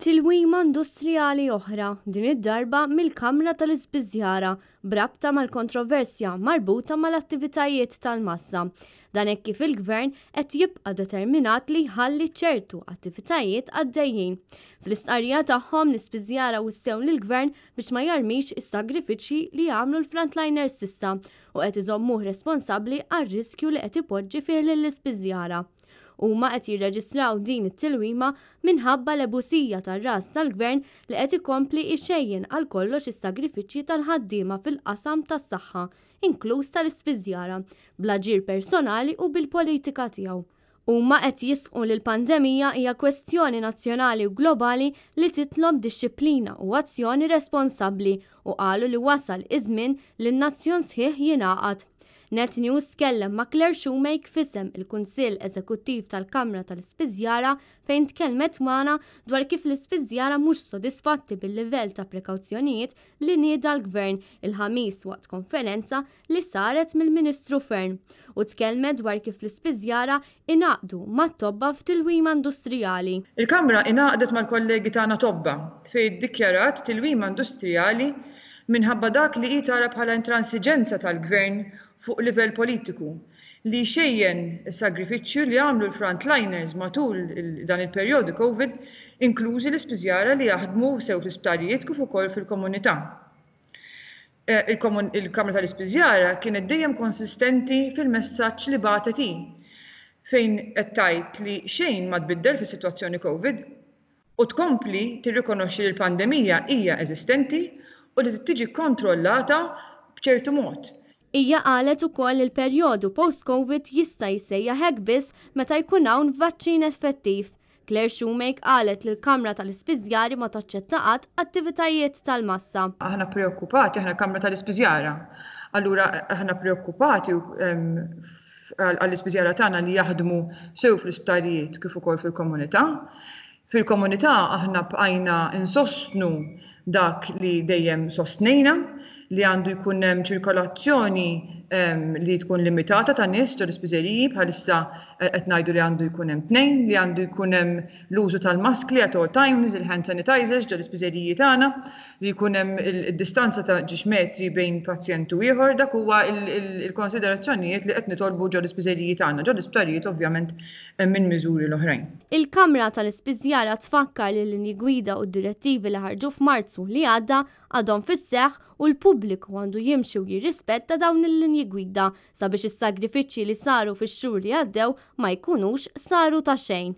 tilwima industrijali oħra din id-darba mill-Kamra tal-Ispiżjara brabta mal-kontroversja marbuta mal-attivitajiet tal-massa. Dan hekk kif il-gvern qed jibqa' determinat li ħalli ċertu attivitajiet għaddejjin. Fl-istqarrija tagħhom l-Ispiżjara wissew lill-gvern biex ma jarmix is-sagrifiċċji li jagħmlu l-frontliners sissa u qed iżommuh responsabbli għar-riskju li qed ipoġġi fih lill-Ispiżjara u ma qed jirreġistraw din it-tilwima minħabba l-ebusija tar-ras tal-gvern li qed ikompli xejjen għal kollox is-sagrifiċċji tal-ħaddiema fil-qasam tas-saħħa, inkluż tal-ispiżjara, aġir personali u bil-politika tiegħu u ma qed jisqu li l-pandemija hija kwestjoni nazzjonali u globali li titlob disċiplina u azzjoni responsabbli u qalu li wasal iż-żmien li n-nazzjon sħiħ jingħaqad Net News tkellem ma' Claire Shoemake fisem il-Kunsill Eżekuttiv tal-Kamra tal-Ispiżjara fejn tkellmet mana dwar kif l-Ispiżjara mhux sodisfatti bil-livell ta' prekawzjonijiet li nieda l-Gvern il-ħamis waqt konferenza li saret mill-Ministru Fern u tkellmet dwar kif l-Ispiżjara inaqdu ma' tobba f'tilwima industrijali. Il-Kamra inaqdet mal-kollegi tagħna tobba fejn dikjarat tilwima industrijali minħabba dak li jitara bħala intransiġenza tal-gvern fuq livell politiku li xejjen sagrifiċċju li għamlu l-frontliners matul dan il-perjodu COVID, inklużi l-ispiżjara li jaħdmu sew fl-isptarijiet kif ukoll fil-komunità. Eh, Il-Kamra tal-Ispiżjara kienet dejjem konsistenti fil-messaġġ li batet fejn qed tajt li xejn ma tbiddel fis-sitwazzjoni COVID u tkompli tirrikonoxxi li l-pandemija hija eżistenti u li tiġi kontrollata b'ċertu mod Ija qalet ukoll il-perjodu post-COVID jista' jisseja hekk biss meta jkun hawn vaċċin effettiv. Claire Shoemake qalet li l-Kamra tal ispizjari ma taċċettaqat attivitajiet tal-massa. Aħna preokkupati, aħna Kamra tal ispizjara Allura aħna preokkupati għall-ispiżjara tagħna li jaħdmu sew fl-isptarijiet kif ukoll fil-komunità. Fil-komunità aħna bqajna insostnu dak li dejjem sostnejna li għandu jkun hemm ċirkolazzjoni li tkun limitata ta' nies ġol ispiżeriji bħalissa eh, qed ngħidu li għandu jkun hemm tnejn, li għandu jkun hemm l-użu tal-maskli at all times, il-hand sanitizers ġol ispiżeriji tagħna, li jkun hemm id-distanza ta' ġiex metri bejn pazjentu ieħor, dak huwa il-konsiderazzjonijiet li qed nitolbu ġol ispiżeriji tagħna, ġol isptarijiet ovvjament eh, minn miżuri l-oħrajn. Il-Kamra tal-Ispiżjara tfakkar li l-linji gwida u d-direttivi li ħarġu f'Marzu li għadda għadhom fis-seħħ u l-pubbliku għandu jimxu jirrispetta dawn il-linji Gwida sabiex is-sagrifiċċji li saru fix-xhur li għaddew ma jkunux saru ta' xejn.